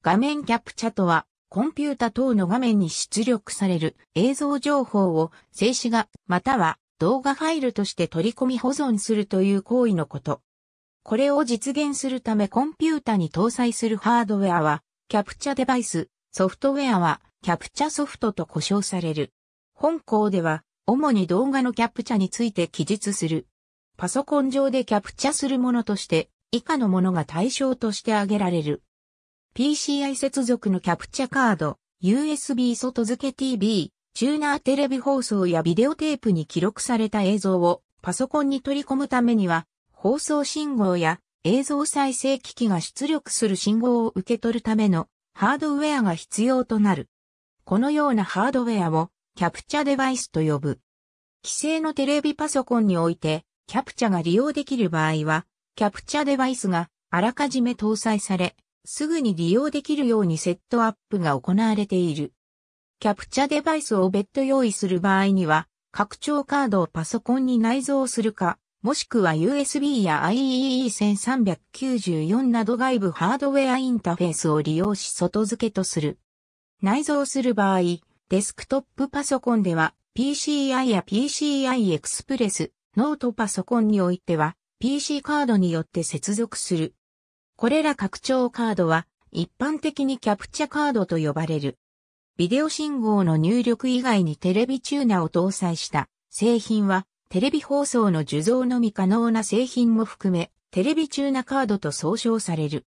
画面キャプチャとは、コンピュータ等の画面に出力される映像情報を静止画または動画ファイルとして取り込み保存するという行為のこと。これを実現するためコンピュータに搭載するハードウェアはキャプチャデバイス、ソフトウェアはキャプチャソフトと呼称される。本校では主に動画のキャプチャについて記述する。パソコン上でキャプチャするものとして以下のものが対象として挙げられる。PCI 接続のキャプチャカード、USB 外付け TV、チューナーテレビ放送やビデオテープに記録された映像をパソコンに取り込むためには、放送信号や映像再生機器が出力する信号を受け取るためのハードウェアが必要となる。このようなハードウェアをキャプチャデバイスと呼ぶ。規制のテレビパソコンにおいて、キャプチャが利用できる場合は、キャプチャデバイスがあらかじめ搭載され、すぐに利用できるようにセットアップが行われている。キャプチャデバイスを別途用意する場合には、拡張カードをパソコンに内蔵するか、もしくは USB や IEE1394 など外部ハードウェアインターフェースを利用し外付けとする。内蔵する場合、デスクトップパソコンでは PCI や PCI Express、ノートパソコンにおいては PC カードによって接続する。これら拡張カードは一般的にキャプチャカードと呼ばれる。ビデオ信号の入力以外にテレビチューナーを搭載した製品はテレビ放送の受像のみ可能な製品も含めテレビチューナーカードと総称される。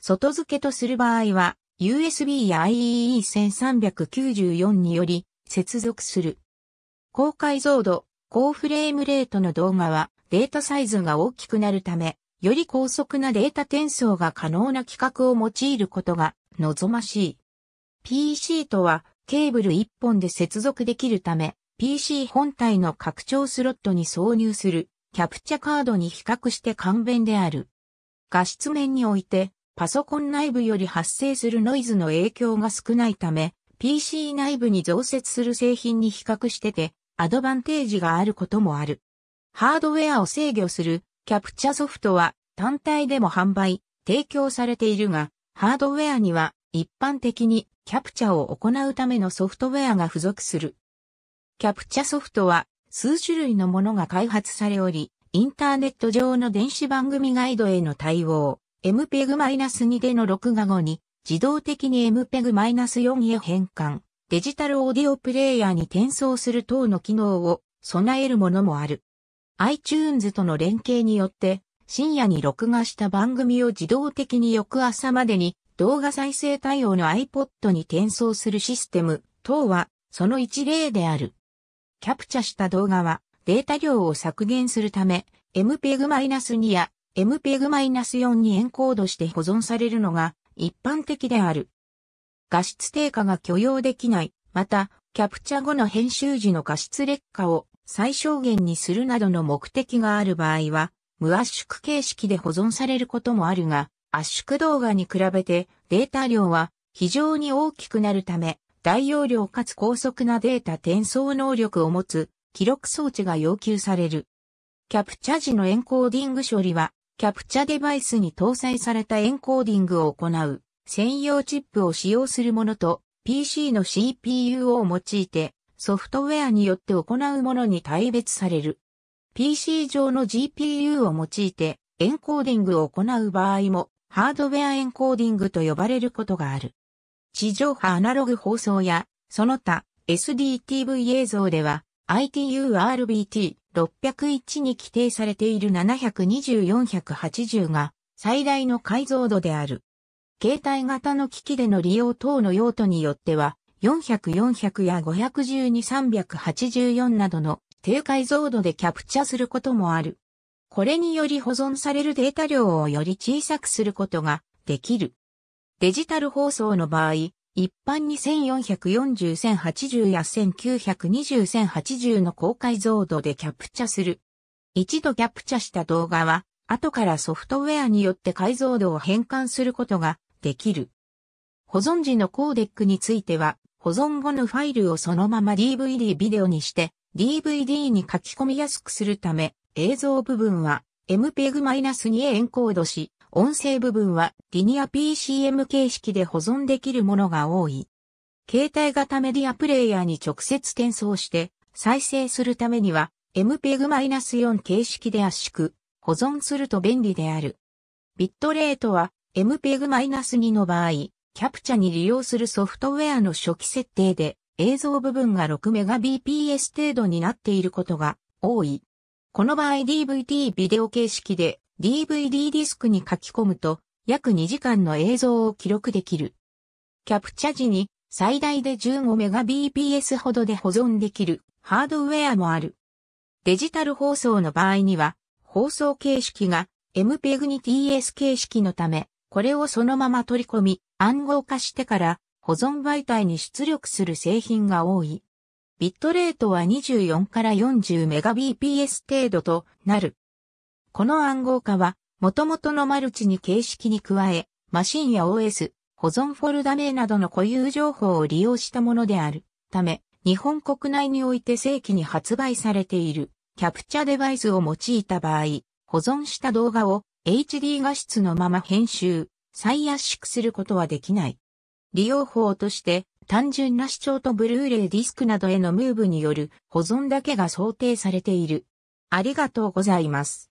外付けとする場合は USB や IEE1394 により接続する。高解像度、高フレームレートの動画はデータサイズが大きくなるためより高速なデータ転送が可能な規格を用いることが望ましい。PC とはケーブル1本で接続できるため、PC 本体の拡張スロットに挿入するキャプチャカードに比較して簡便である。画質面において、パソコン内部より発生するノイズの影響が少ないため、PC 内部に増設する製品に比較してて、アドバンテージがあることもある。ハードウェアを制御するキャプチャソフトは単体でも販売、提供されているが、ハードウェアには一般的にキャプチャを行うためのソフトウェアが付属する。キャプチャソフトは数種類のものが開発されおり、インターネット上の電子番組ガイドへの対応、MPEG-2 での録画後に自動的に MPEG-4 へ変換、デジタルオーディオプレイヤーに転送する等の機能を備えるものもある。iTunes との連携によって、深夜に録画した番組を自動的に翌朝までに動画再生対応の iPod に転送するシステム等はその一例である。キャプチャした動画はデータ量を削減するため MPEG-2 や MPEG-4 にエンコードして保存されるのが一般的である。画質低下が許容できない。また、キャプチャ後の編集時の画質劣化を最小限にするなどの目的がある場合は、無圧縮形式で保存されることもあるが、圧縮動画に比べてデータ量は非常に大きくなるため、大容量かつ高速なデータ転送能力を持つ記録装置が要求される。キャプチャ時のエンコーディング処理は、キャプチャデバイスに搭載されたエンコーディングを行う専用チップを使用するものと PC の CPU を用いてソフトウェアによって行うものに大別される。PC 上の GPU を用いてエンコーディングを行う場合もハードウェアエンコーディングと呼ばれることがある。地上波アナログ放送やその他 SDTV 映像では ITU-RBT601 に規定されている720-480が最大の解像度である。携帯型の機器での利用等の用途によっては400-400や512-384などの低解像度でキャプチャすることもある。これにより保存されるデータ量をより小さくすることができる。デジタル放送の場合、一般に1440-1080や1920-1080の高解像度でキャプチャする。一度キャプチャした動画は、後からソフトウェアによって解像度を変換することができる。保存時のコーデックについては、保存後のファイルをそのまま DVD ビデオにして DVD に書き込みやすくするため映像部分は MPEG-2 へエンコードし、音声部分はリニア PCM 形式で保存できるものが多い。携帯型メディアプレイヤーに直接転送して再生するためには MPEG-4 形式で圧縮、保存すると便利である。ビットレートは MPEG-2 の場合、キャプチャに利用するソフトウェアの初期設定で映像部分が 6Mbps 程度になっていることが多い。この場合 DVD ビデオ形式で DVD ディスクに書き込むと約2時間の映像を記録できる。キャプチャ時に最大で 15Mbps ほどで保存できるハードウェアもある。デジタル放送の場合には放送形式が MPEG に TS 形式のため、これをそのまま取り込み、暗号化してから保存媒体に出力する製品が多い。ビットレートは24から40 Mbps 程度となる。この暗号化は、元々のマルチに形式に加え、マシンや OS、保存フォルダ名などの固有情報を利用したものであるため、日本国内において正規に発売されているキャプチャデバイスを用いた場合、保存した動画を HD 画質のまま編集、再圧縮することはできない。利用法として、単純な視聴とブルーレイディスクなどへのムーブによる保存だけが想定されている。ありがとうございます。